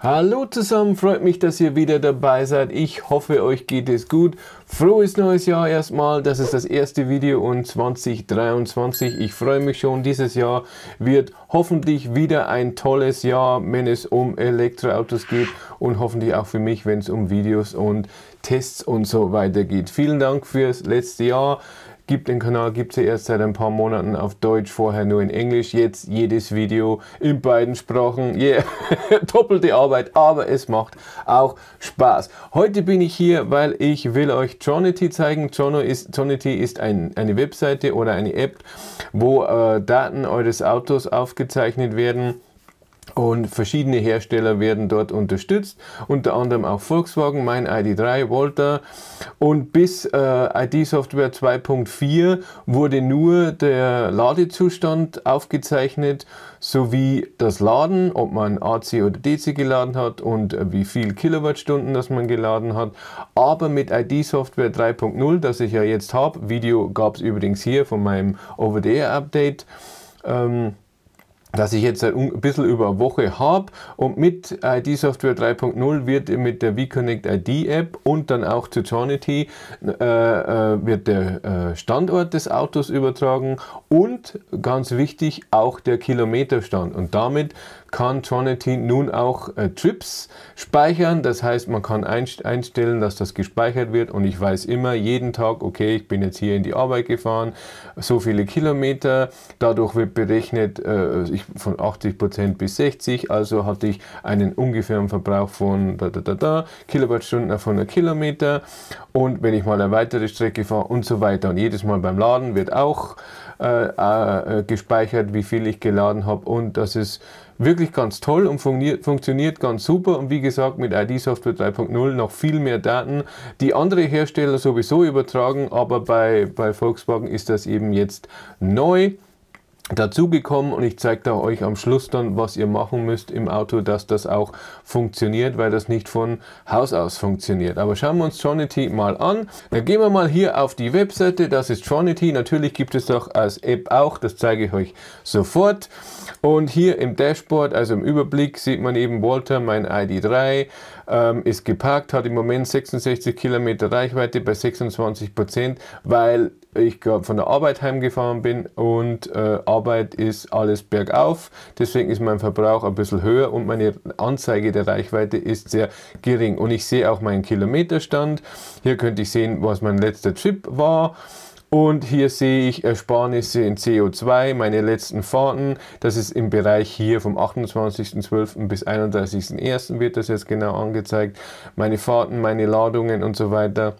Hallo zusammen, freut mich, dass ihr wieder dabei seid. Ich hoffe, euch geht es gut. Frohes neues Jahr erstmal. Das ist das erste Video und 2023. Ich freue mich schon. Dieses Jahr wird hoffentlich wieder ein tolles Jahr, wenn es um Elektroautos geht und hoffentlich auch für mich, wenn es um Videos und Tests und so weiter geht. Vielen Dank fürs letzte Jahr gibt den Kanal, gibt sie erst seit ein paar Monaten auf Deutsch, vorher nur in Englisch, jetzt jedes Video in beiden Sprachen. Yeah, doppelte Arbeit, aber es macht auch Spaß. Heute bin ich hier, weil ich will euch Jonity zeigen. Jono ist, Jonity ist ein, eine Webseite oder eine App, wo äh, Daten eures Autos aufgezeichnet werden und verschiedene Hersteller werden dort unterstützt, unter anderem auch Volkswagen, mein ID3, Volta. Und bis äh, ID Software 2.4 wurde nur der Ladezustand aufgezeichnet, sowie das Laden, ob man AC oder DC geladen hat und äh, wie viel Kilowattstunden das man geladen hat. Aber mit ID Software 3.0, das ich ja jetzt habe, Video gab es übrigens hier von meinem Over-the-Air-Update. Ähm, das ich jetzt ein bisschen über eine Woche habe. Und mit ID Software 3.0 wird mit der VConnect ID App und dann auch zu Jonity äh, äh, wird der äh, Standort des Autos übertragen und ganz wichtig auch der Kilometerstand. Und damit kann Trinity nun auch äh, Trips speichern. Das heißt, man kann einstellen, dass das gespeichert wird und ich weiß immer jeden Tag, okay, ich bin jetzt hier in die Arbeit gefahren, so viele Kilometer. Dadurch wird berechnet äh, ich, von 80% bis 60, also hatte ich einen ungefähren Verbrauch von da, da, da, da, Kilowattstunden auf 100 Kilometer und wenn ich mal eine weitere Strecke fahre und so weiter. Und jedes Mal beim Laden wird auch äh, äh, äh, gespeichert, wie viel ich geladen habe und das ist wirklich ganz toll und funktioniert ganz super und wie gesagt mit ID Software 3.0 noch viel mehr Daten, die andere Hersteller sowieso übertragen, aber bei, bei Volkswagen ist das eben jetzt neu dazugekommen und ich zeige da euch am Schluss dann, was ihr machen müsst im Auto, dass das auch funktioniert, weil das nicht von Haus aus funktioniert. Aber schauen wir uns Tronity mal an. Dann gehen wir mal hier auf die Webseite, das ist Tronity. Natürlich gibt es doch als App auch, das zeige ich euch sofort. Und hier im Dashboard, also im Überblick, sieht man eben Walter, mein ID3, ähm, ist geparkt, hat im Moment 66 Kilometer Reichweite bei 26 Prozent, weil ich gerade von der Arbeit heimgefahren bin und äh, Arbeit ist alles bergauf, deswegen ist mein Verbrauch ein bisschen höher und meine Anzeige der Reichweite ist sehr gering. Und ich sehe auch meinen Kilometerstand. Hier könnte ich sehen, was mein letzter Trip war. Und hier sehe ich Ersparnisse in CO2, meine letzten Fahrten. Das ist im Bereich hier vom 28.12. bis 31.01. wird das jetzt genau angezeigt. Meine Fahrten, meine Ladungen und so weiter.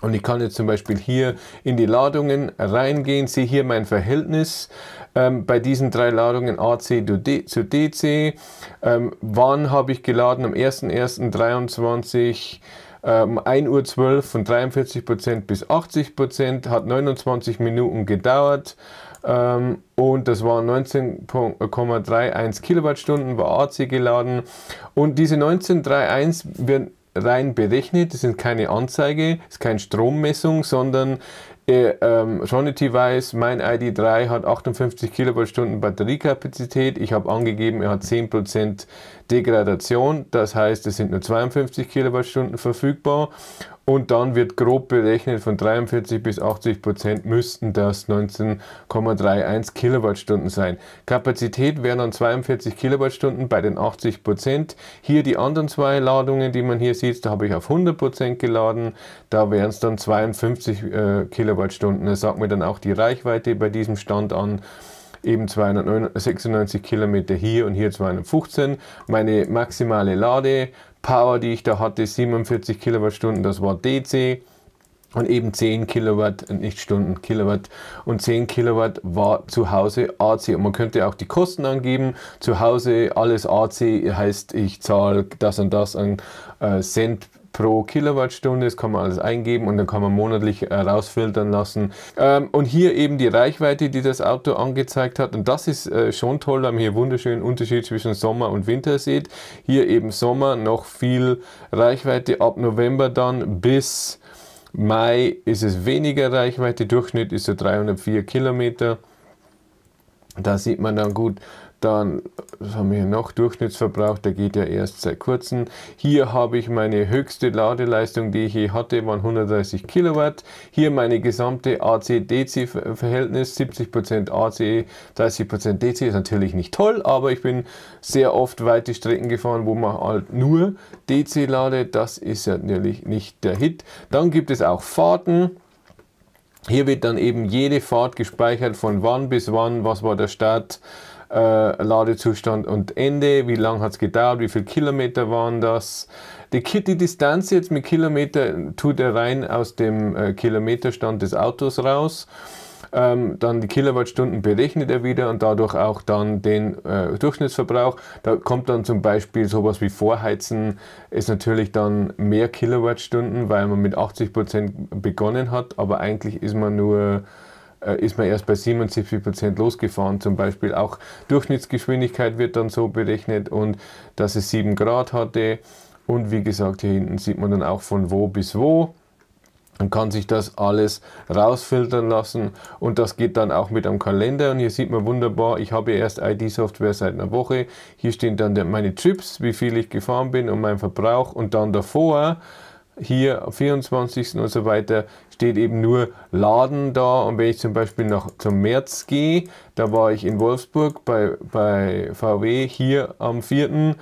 Und ich kann jetzt zum Beispiel hier in die Ladungen reingehen, sehe hier mein Verhältnis ähm, bei diesen drei Ladungen AC zu DC. Ähm, wann habe ich geladen? Am 01.01.23 um 1.12 Uhr 12 von 43% bis 80%, hat 29 Minuten gedauert ähm, und das waren 19,31 Kilowattstunden, war AC geladen und diese 19,31 werden rein berechnet. Es sind keine Anzeige, es ist keine Strommessung, sondern äh, ähm, weiß, mein ID3 hat 58 Kilowattstunden Batteriekapazität. Ich habe angegeben, er hat 10% Degradation. Das heißt, es sind nur 52 Kilowattstunden verfügbar. Und dann wird grob berechnet, von 43 bis 80 Prozent müssten das 19,31 Kilowattstunden sein. Kapazität wären dann 42 Kilowattstunden bei den 80 Prozent. Hier die anderen zwei Ladungen, die man hier sieht, da habe ich auf 100 Prozent geladen. Da wären es dann 52 äh, Kilowattstunden. Das sagt mir dann auch die Reichweite bei diesem Stand an eben 296 Kilometer hier und hier 215. Meine maximale Ladepower, die ich da hatte, 47 Kilowattstunden, das war DC und eben 10 Kilowatt, nicht Stunden, Kilowatt und 10 Kilowatt war zu Hause AC und man könnte auch die Kosten angeben, zu Hause alles AC heißt ich zahle das und das an äh, Cent pro Kilowattstunde. Das kann man alles eingeben und dann kann man monatlich äh, rausfiltern lassen. Ähm, und hier eben die Reichweite, die das Auto angezeigt hat. Und das ist äh, schon toll, weil man hier wunderschönen Unterschied zwischen Sommer und Winter sieht. Hier eben Sommer noch viel Reichweite ab November dann bis Mai ist es weniger Reichweite. Durchschnitt ist so 304 Kilometer. Da sieht man dann gut, dann, was haben wir hier noch, Durchschnittsverbrauch, der geht ja erst seit kurzem. Hier habe ich meine höchste Ladeleistung, die ich je hatte, waren 130 Kilowatt. Hier meine gesamte AC-DC-Verhältnis, 70% AC, 30% DC, ist natürlich nicht toll, aber ich bin sehr oft weite Strecken gefahren, wo man halt nur DC e ladet. Das ist ja natürlich nicht der Hit. Dann gibt es auch Fahrten. Hier wird dann eben jede Fahrt gespeichert, von wann bis wann, was war der Start, äh, Ladezustand und Ende, wie lange hat es gedauert, wie viele Kilometer waren das. Die, die Distanz jetzt mit Kilometer tut er rein aus dem äh, Kilometerstand des Autos raus ähm, dann die Kilowattstunden berechnet er wieder und dadurch auch dann den äh, Durchschnittsverbrauch. Da kommt dann zum Beispiel sowas wie Vorheizen, ist natürlich dann mehr Kilowattstunden, weil man mit 80 begonnen hat, aber eigentlich ist man nur äh, ist man erst bei 77 losgefahren. Zum Beispiel auch Durchschnittsgeschwindigkeit wird dann so berechnet und dass es 7 Grad hatte. Und wie gesagt, hier hinten sieht man dann auch von wo bis wo. Man kann sich das alles rausfiltern lassen und das geht dann auch mit am Kalender. Und hier sieht man wunderbar, ich habe erst ID-Software seit einer Woche. Hier stehen dann meine Trips, wie viel ich gefahren bin und mein Verbrauch. Und dann davor hier am 24. und so weiter steht eben nur Laden da. Und wenn ich zum Beispiel noch zum März gehe, da war ich in Wolfsburg bei, bei VW hier am 4.,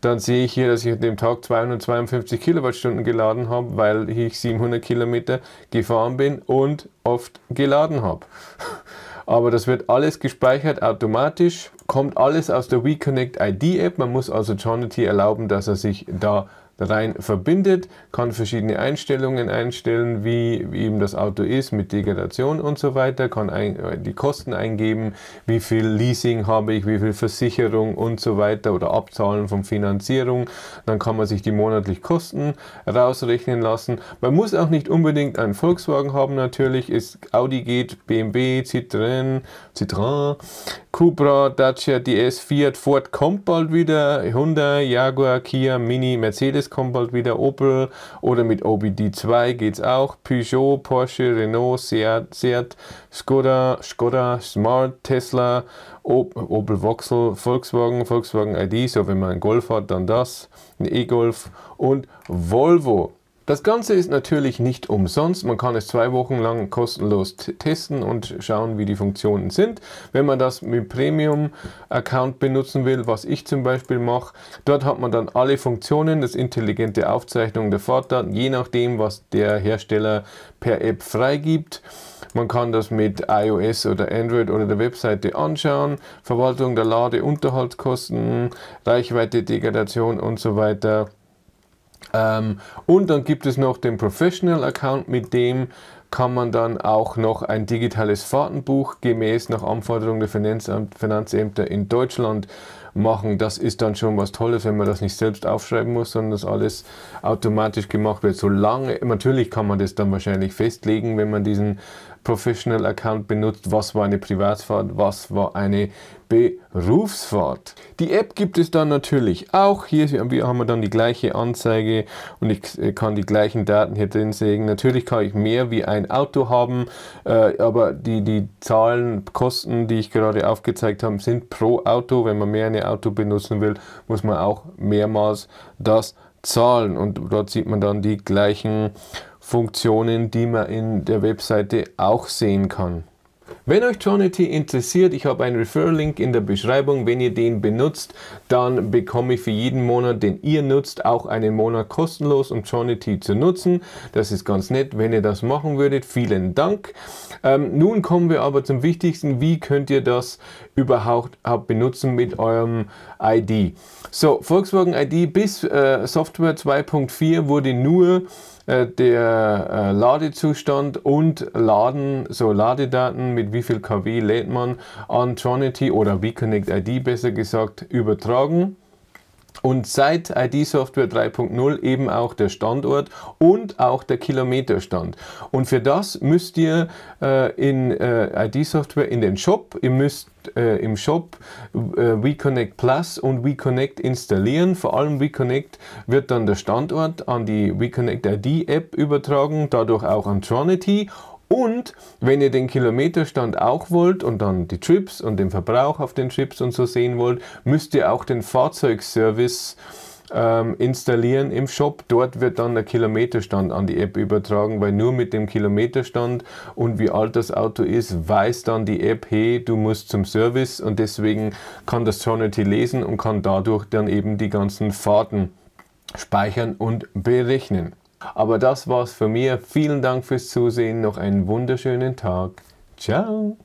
dann sehe ich hier, dass ich an dem Tag 252 Kilowattstunden geladen habe, weil ich 700 Kilometer gefahren bin und oft geladen habe. aber das wird alles gespeichert automatisch, kommt alles aus der WeConnect ID App. Man muss also Jonathan erlauben, dass er sich da rein verbindet, kann verschiedene Einstellungen einstellen, wie, eben das Auto ist mit Degradation und so weiter, kann ein, die Kosten eingeben, wie viel Leasing habe ich, wie viel Versicherung und so weiter oder Abzahlen von Finanzierung. Dann kann man sich die monatlich Kosten rausrechnen lassen. Man muss auch nicht unbedingt einen Volkswagen haben, natürlich ist Audi geht, BMW, Citroën, Citroën, Cupra, Dacia, DS, Fiat, Ford kommt bald wieder, Hyundai, Jaguar, Kia, Mini, Mercedes kommt bald wieder Opel oder mit OBD2 geht es auch. Peugeot, Porsche, Renault, Seat, Seat Skoda, Skoda, Smart, Tesla, Opel Vauxhall, Volkswagen, Volkswagen ID, so wenn man einen Golf hat, dann das, ein E-Golf und Volvo. Das Ganze ist natürlich nicht umsonst. Man kann es zwei Wochen lang kostenlos testen und schauen, wie die Funktionen sind. Wenn man das mit Premium-Account benutzen will, was ich zum Beispiel mache, dort hat man dann alle Funktionen, das intelligente Aufzeichnung der Fahrtdaten, je nachdem, was der Hersteller per App freigibt. Man kann das mit iOS oder Android oder der Webseite anschauen. Verwaltung der Lade, Unterhaltskosten, Reichweite, Degradation und so weiter. Ähm, und dann gibt es noch den Professional Account, mit dem kann man dann auch noch ein digitales Fahrtenbuch gemäß nach Anforderung der Finanzamt, Finanzämter in Deutschland machen. Das ist dann schon was Tolles, wenn man das nicht selbst aufschreiben muss, sondern das alles automatisch gemacht wird. Solange, natürlich kann man das dann wahrscheinlich festlegen, wenn man diesen Professional Account benutzt, was war eine Privatfahrt, was war eine Berufsfahrt. Die App gibt es dann natürlich auch. Hier haben wir dann die gleiche Anzeige und ich äh, kann die gleichen Daten hier drin sehen. Natürlich kann ich mehr wie ein Auto haben, äh, aber die, die Zahlen, Kosten, die ich gerade aufgezeigt habe, sind pro Auto. Wenn man mehr ein Auto benutzen will, muss man auch mehrmals das zahlen und dort sieht man dann die gleichen Funktionen, die man in der Webseite auch sehen kann. Wenn euch Jonity interessiert, ich habe einen Referral-Link in der Beschreibung. Wenn ihr den benutzt, dann bekomme ich für jeden Monat, den ihr nutzt, auch einen Monat kostenlos, um Jonity zu nutzen. Das ist ganz nett, wenn ihr das machen würdet. Vielen Dank. Ähm, nun kommen wir aber zum Wichtigsten. Wie könnt ihr das überhaupt äh, benutzen mit eurem ID? So, Volkswagen ID bis äh, Software 2.4 wurde nur äh, der äh, Ladezustand und Laden, so Ladedaten mit mit wie viel KW lädt man an Trinity oder VConnect ID besser gesagt übertragen. Und seit ID-Software 3.0 eben auch der Standort und auch der Kilometerstand. Und für das müsst ihr äh, in äh, ID-Software in den Shop, ihr müsst äh, im Shop äh, WeConnect Plus und WeConnect installieren. Vor allem WeConnect wird dann der Standort an die WeConnect ID-App übertragen, dadurch auch an Trinity. Und wenn ihr den Kilometerstand auch wollt und dann die Trips und den Verbrauch auf den Trips und so sehen wollt, müsst ihr auch den Fahrzeugservice ähm, installieren im Shop. Dort wird dann der Kilometerstand an die App übertragen, weil nur mit dem Kilometerstand und wie alt das Auto ist, weiß dann die App, hey, du musst zum Service und deswegen kann das Trinity lesen und kann dadurch dann eben die ganzen Fahrten speichern und berechnen. Aber das war's von mir. Vielen Dank fürs Zusehen. Noch einen wunderschönen Tag. Ciao.